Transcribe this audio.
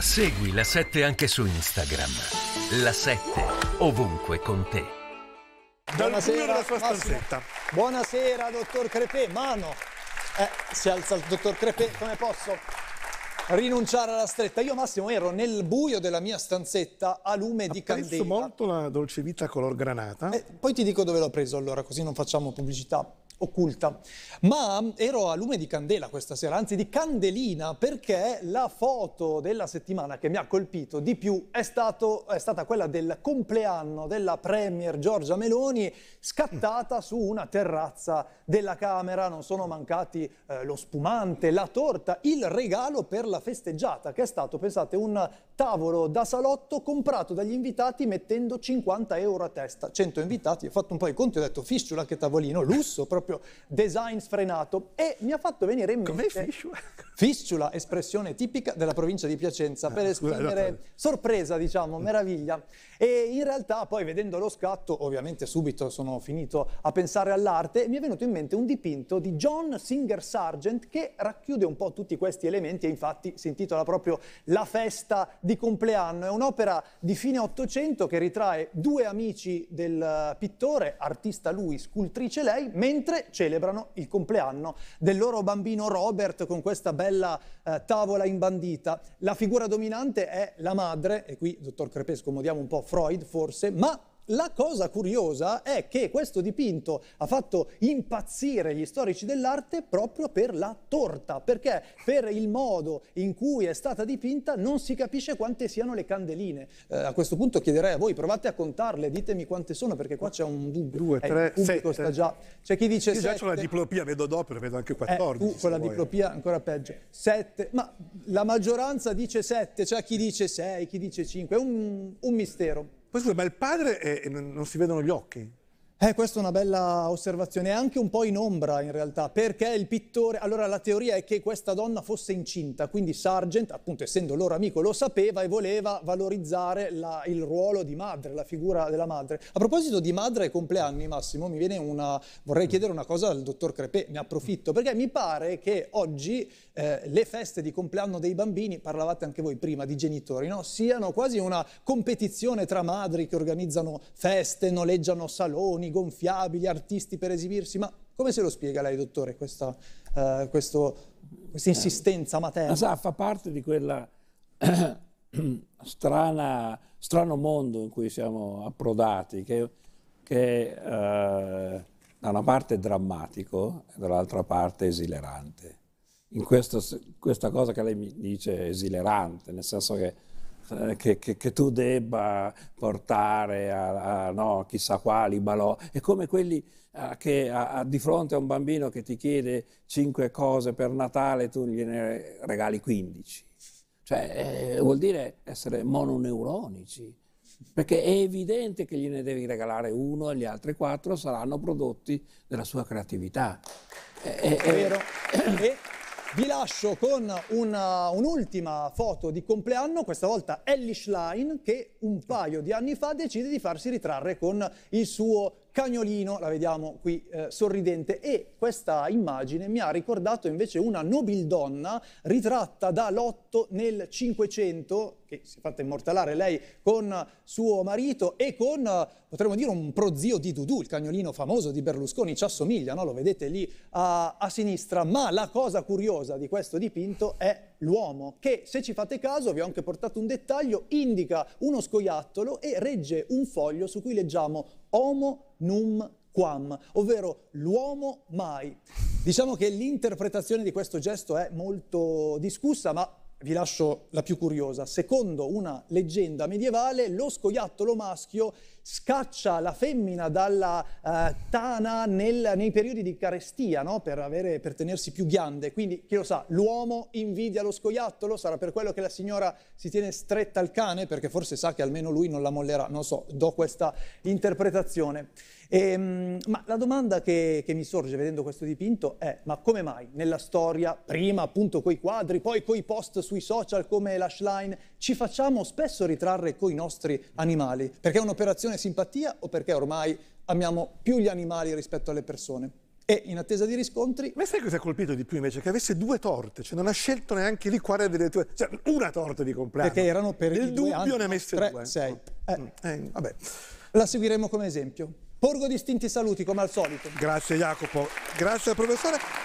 Segui la 7 anche su Instagram. La 7 ovunque con te. Buonasera, sua Buonasera, dottor Crepè. Mano. Eh, si alza il dottor Crepè, come posso? rinunciare alla stretta. Io Massimo ero nel buio della mia stanzetta a lume Apprezzo di candela. Ho molto la dolce vita color granata. Eh, poi ti dico dove l'ho preso allora, così non facciamo pubblicità occulta. Ma ero a lume di candela questa sera, anzi di candelina, perché la foto della settimana che mi ha colpito di più è, stato, è stata quella del compleanno della Premier Giorgia Meloni, scattata su una terrazza della Camera. Non sono mancati eh, lo spumante, la torta, il regalo per la festeggiata, che è stato, pensate, un tavolo da salotto comprato dagli invitati mettendo 50 euro a testa. 100 invitati, ho fatto un po' i conti, ho detto, fisciola che tavolino, lusso proprio proprio design sfrenato e mi ha fatto venire in mente... Come fisciula? Fisciula, espressione tipica della provincia di Piacenza, ah, per esprimere sorpresa, diciamo, meraviglia. E in realtà poi vedendo lo scatto, ovviamente subito sono finito a pensare all'arte, mi è venuto in mente un dipinto di John Singer Sargent che racchiude un po' tutti questi elementi e infatti si intitola proprio La festa di compleanno. È un'opera di fine Ottocento che ritrae due amici del pittore, artista lui, scultrice lei, mentre celebrano il compleanno del loro bambino Robert con questa bella eh, tavola imbandita. La figura dominante è la madre, e qui, dottor Crepe, scomodiamo un po' Freud forse, ma la cosa curiosa è che questo dipinto ha fatto impazzire gli storici dell'arte proprio per la torta, perché per il modo in cui è stata dipinta non si capisce quante siano le candeline. Eh, a questo punto chiederei a voi, provate a contarle, ditemi quante sono, perché qua c'è un dubbio. Due, eh, tre, eh, sette. Già... C'è chi dice Io sette. già ho la diplopia, vedo dopo, vedo anche 14. Eh, con la diplopia ancora peggio. Sette, ma la maggioranza dice sette, c'è cioè chi dice sei, chi dice cinque, è un, un mistero. Poi scusa, ma il padre è, non si vedono gli occhi? Eh, questa è una bella osservazione, anche un po' in ombra in realtà, perché il pittore... Allora la teoria è che questa donna fosse incinta, quindi Sargent, appunto essendo loro amico, lo sapeva e voleva valorizzare la, il ruolo di madre, la figura della madre. A proposito di madre e compleanni, Massimo, mi viene una... vorrei mm. chiedere una cosa al dottor Crepè, ne approfitto, perché mi pare che oggi eh, le feste di compleanno dei bambini, parlavate anche voi prima di genitori, no? siano quasi una competizione tra madri che organizzano feste, noleggiano saloni, gonfiabili, artisti per esibirsi, ma come se lo spiega lei, dottore, questa, uh, questo, questa eh, insistenza materna? Sa, fa parte di quella strana, strano mondo in cui siamo approdati, che, che uh, da una parte è drammatico e dall'altra parte è esilerante. In questo, questa cosa che lei mi dice è esilerante, nel senso che eh, che, che, che, tu debba portare a, a no, chissà quali balò. È come quelli eh, a, che a, di fronte a un bambino che ti chiede cinque cose per Natale, tu gliene regali 15. Cioè, eh, vuol dire essere mononeuronici, perché è evidente che gliene devi regalare uno e gli altri quattro saranno prodotti della sua creatività. È, è, è vero. E... Vi lascio con una, un'ultima foto di compleanno, questa volta Ellie Schlein, che un paio di anni fa decide di farsi ritrarre con il suo cagnolino, la vediamo qui eh, sorridente, e questa immagine mi ha ricordato invece una nobildonna ritratta da Lotto nel Cinquecento, che si è fatta immortalare lei con suo marito e con, potremmo dire, un prozio di Dudu, il cagnolino famoso di Berlusconi, ci assomiglia, no? lo vedete lì a, a sinistra, ma la cosa curiosa di questo dipinto è l'uomo, che se ci fate caso, vi ho anche portato un dettaglio, indica uno scoiattolo e regge un foglio su cui leggiamo Homo num quam, ovvero l'uomo mai. Diciamo che l'interpretazione di questo gesto è molto discussa, ma vi lascio la più curiosa. Secondo una leggenda medievale, lo scoiattolo maschio scaccia la femmina dalla eh, tana nel, nei periodi di carestia, no? per, avere, per, tenersi più ghiande. Quindi, chi lo sa, l'uomo invidia lo scoiattolo, sarà per quello che la signora si tiene stretta al cane, perché forse sa che almeno lui non la mollerà. Non so, do questa interpretazione. E, ehm, ma la domanda che, che mi sorge vedendo questo dipinto è, ma come mai nella storia, prima appunto coi quadri, poi coi post sui social come l'ashline, ci facciamo spesso ritrarre coi nostri animali? Perché è un'operazione questione simpatia o perché ormai amiamo più gli animali rispetto alle persone. E in attesa di riscontri... Ma sai cosa ha colpito di più invece? Che avesse due torte, cioè non ha scelto neanche lì quale delle tue... Cioè una torta di compleanno. Perché erano per il dubbio anni, ne ha messe tre, due. Sei. Eh. Mm. Eh, vabbè. La seguiremo come esempio. Porgo distinti saluti come al solito. Grazie Jacopo, grazie al professore.